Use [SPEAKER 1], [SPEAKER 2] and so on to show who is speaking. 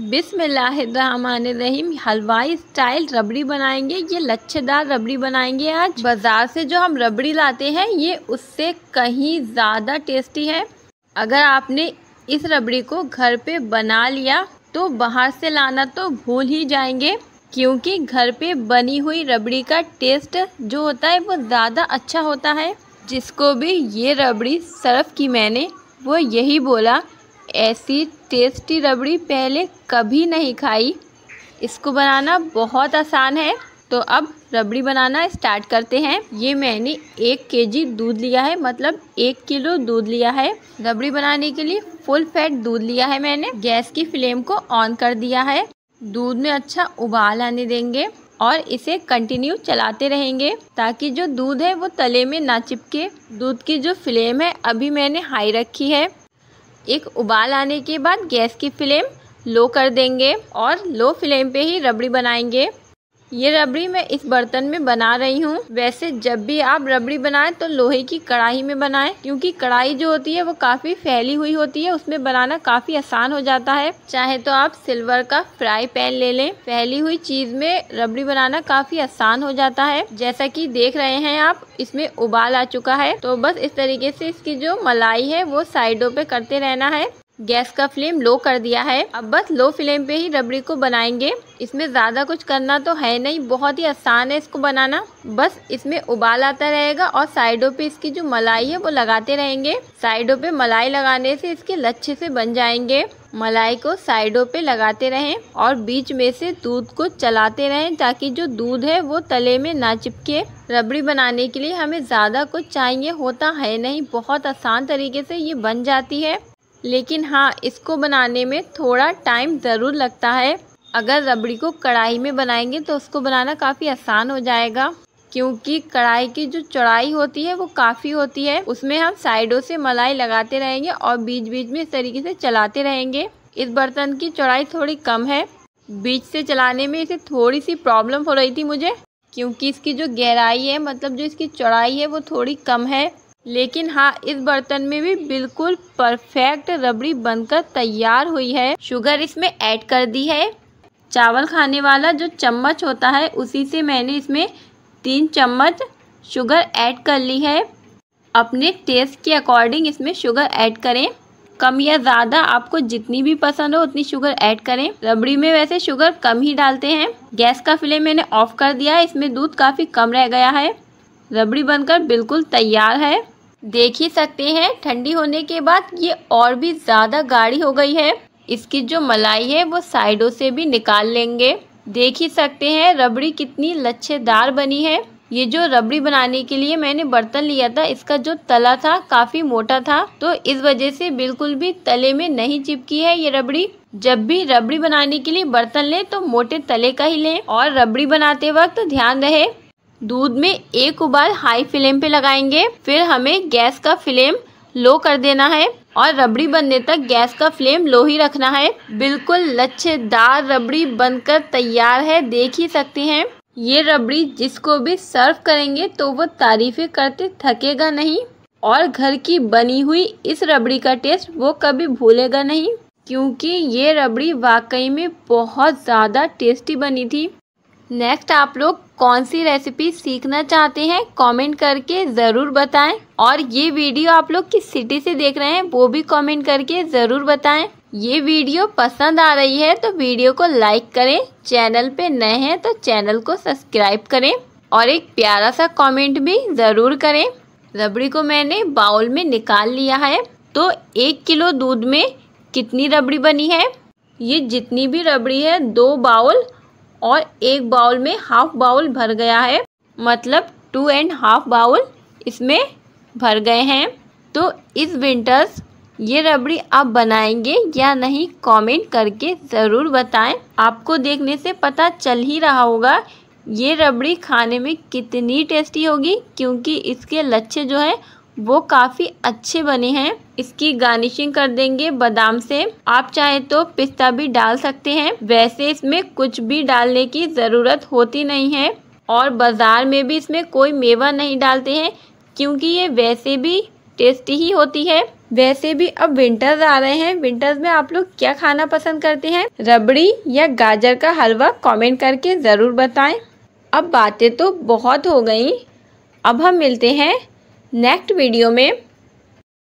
[SPEAKER 1] बिसमीम हलवाई स्टाइल रबड़ी बनाएंगे ये लच्छेदार रबड़ी बनाएंगे आज बाज़ार से जो हम रबड़ी लाते हैं ये उससे कहीं ज़्यादा टेस्टी है अगर आपने इस रबड़ी को घर पे बना लिया तो बाहर से लाना तो भूल ही जाएंगे क्योंकि घर पे बनी हुई रबड़ी का टेस्ट जो होता है वो ज़्यादा अच्छा होता है जिसको भी ये रबड़ी सर्व की मैंने वो यही बोला ऐसी टेस्टी रबड़ी पहले कभी नहीं खाई इसको बनाना बहुत आसान है तो अब रबड़ी बनाना स्टार्ट करते हैं ये मैंने एक केजी दूध लिया है मतलब एक किलो दूध लिया है रबड़ी बनाने के लिए फुल फैट दूध लिया है मैंने गैस की फ्लेम को ऑन कर दिया है दूध में अच्छा उबाल आने देंगे और इसे कंटिन्यू चलाते रहेंगे ताकि जो दूध है वो तले में ना चिपके दूध की जो फ्लेम है अभी मैंने हाई रखी है एक उबाल आने के बाद गैस की फ्लेम लो कर देंगे और लो फ्लेम पे ही रबड़ी बनाएंगे ये रबड़ी मैं इस बर्तन में बना रही हूँ वैसे जब भी आप रबड़ी बनाएं तो लोहे की कढ़ाई में बनाएं क्योंकि कढ़ाई जो होती है वो काफ़ी फैली हुई होती है उसमें बनाना काफ़ी आसान हो जाता है चाहे तो आप सिल्वर का फ्राई पैन ले लें फैली हुई चीज़ में रबड़ी बनाना काफ़ी आसान हो जाता है जैसा की देख रहे हैं आप इसमें उबाल आ चुका है तो बस इस तरीके से इसकी जो मलाई है वो साइडों पे करते रहना है गैस का फ्लेम लो कर दिया है अब बस लो फ्लेम पे ही रबड़ी को बनाएंगे इसमें ज़्यादा कुछ करना तो है नहीं बहुत ही आसान है इसको बनाना बस इसमें उबाल आता रहेगा और साइडों पे इसकी जो मलाई है वो लगाते रहेंगे साइडों पे मलाई लगाने से इसके लच्छे से बन जाएंगे मलाई को साइडों पे लगाते रहें और बीच में से दूध को चलाते रहें ताकि जो दूध है वो तले में ना चिपके रबड़ी बनाने के लिए हमें ज़्यादा कुछ चाहिए होता है नहीं बहुत आसान तरीके से ये बन जाती है लेकिन हाँ इसको बनाने में थोड़ा टाइम ज़रूर लगता है अगर रबड़ी को कढ़ाई में बनाएंगे तो उसको बनाना काफ़ी आसान हो जाएगा क्योंकि कढ़ाई की जो चौड़ाई होती है वो काफ़ी होती है उसमें हम साइडों से मलाई लगाते रहेंगे और बीच बीच में इस तरीके से चलाते रहेंगे इस बर्तन की चौड़ाई थोड़ी कम है बीच से चलाने में इसे थोड़ी सी प्रॉब्लम हो रही थी मुझे क्योंकि इसकी जो गहराई है मतलब जो इसकी चौड़ाई है वो थोड़ी कम है लेकिन हाँ इस बर्तन में भी बिल्कुल परफेक्ट रबड़ी बनकर तैयार हुई है शुगर इसमें ऐड कर दी है चावल खाने वाला जो चम्मच होता है उसी से मैंने इसमें तीन चम्मच शुगर ऐड कर ली है अपने टेस्ट के अकॉर्डिंग इसमें शुगर ऐड करें कम या ज़्यादा आपको जितनी भी पसंद हो उतनी शुगर ऐड करें रबड़ी में वैसे शुगर कम ही डालते हैं गैस का फ्लेम मैंने ऑफ कर दिया है इसमें दूध काफ़ी कम रह गया है रबड़ी बनकर बिल्कुल तैयार है देख ही सकते हैं ठंडी होने के बाद ये और भी ज़्यादा गाढ़ी हो गई है इसकी जो मलाई है वो साइडों से भी निकाल लेंगे देख ही सकते हैं रबड़ी कितनी लच्छेदार बनी है ये जो रबड़ी बनाने के लिए मैंने बर्तन लिया था इसका जो तला था काफ़ी मोटा था तो इस वजह से बिल्कुल भी तले में नहीं चिपकी है ये रबड़ी जब भी रबड़ी बनाने के लिए बर्तन लें तो मोटे तले का ही लें और रबड़ी बनाते वक्त ध्यान रहे दूध में एक उबाल हाई फ्लेम पे लगाएंगे फिर हमें गैस का फ्लेम लो कर देना है और रबड़ी बनने तक गैस का फ्लेम लो ही रखना है बिल्कुल लच्छेदार रबड़ी बनकर तैयार है देख ही सकते हैं ये रबड़ी जिसको भी सर्व करेंगे तो वो तारीफें करते थकेगा नहीं और घर की बनी हुई इस रबड़ी का टेस्ट वो कभी भूलेगा नहीं क्योंकि ये रबड़ी वाकई में बहुत ज़्यादा टेस्टी बनी थी नेक्स्ट आप लोग कौन सी रेसिपी सीखना चाहते हैं कमेंट करके ज़रूर बताएं और ये वीडियो आप लोग किस सिटी से देख रहे हैं वो भी कमेंट करके ज़रूर बताएं ये वीडियो पसंद आ रही है तो वीडियो को लाइक करें चैनल पे नए हैं तो चैनल को सब्सक्राइब करें और एक प्यारा सा कमेंट भी ज़रूर करें रबड़ी को मैंने बाउल में निकाल लिया है तो एक किलो दूध में कितनी रबड़ी बनी है ये जितनी भी रबड़ी है दो बाउल और एक बाउल में हाफ बाउल भर गया है मतलब टू एंड हाफ बाउल इसमें भर गए हैं तो इस विंटर्स ये रबड़ी आप बनाएंगे या नहीं कमेंट करके ज़रूर बताएं आपको देखने से पता चल ही रहा होगा ये रबड़ी खाने में कितनी टेस्टी होगी क्योंकि इसके लच्छे जो है वो काफ़ी अच्छे बने हैं इसकी गार्निशिंग कर देंगे बादाम से आप चाहे तो पिस्ता भी डाल सकते हैं वैसे इसमें कुछ भी डालने की ज़रूरत होती नहीं है और बाज़ार में भी इसमें कोई मेवा नहीं डालते हैं क्योंकि ये वैसे भी टेस्टी ही होती है वैसे भी अब विंटर्स आ रहे हैं विंटर्स में आप लोग क्या खाना पसंद करते हैं रबड़ी या गाजर का हलवा कमेंट करके ज़रूर बताएं अब बातें तो बहुत हो गई अब हम मिलते हैं नेक्स्ट वीडियो में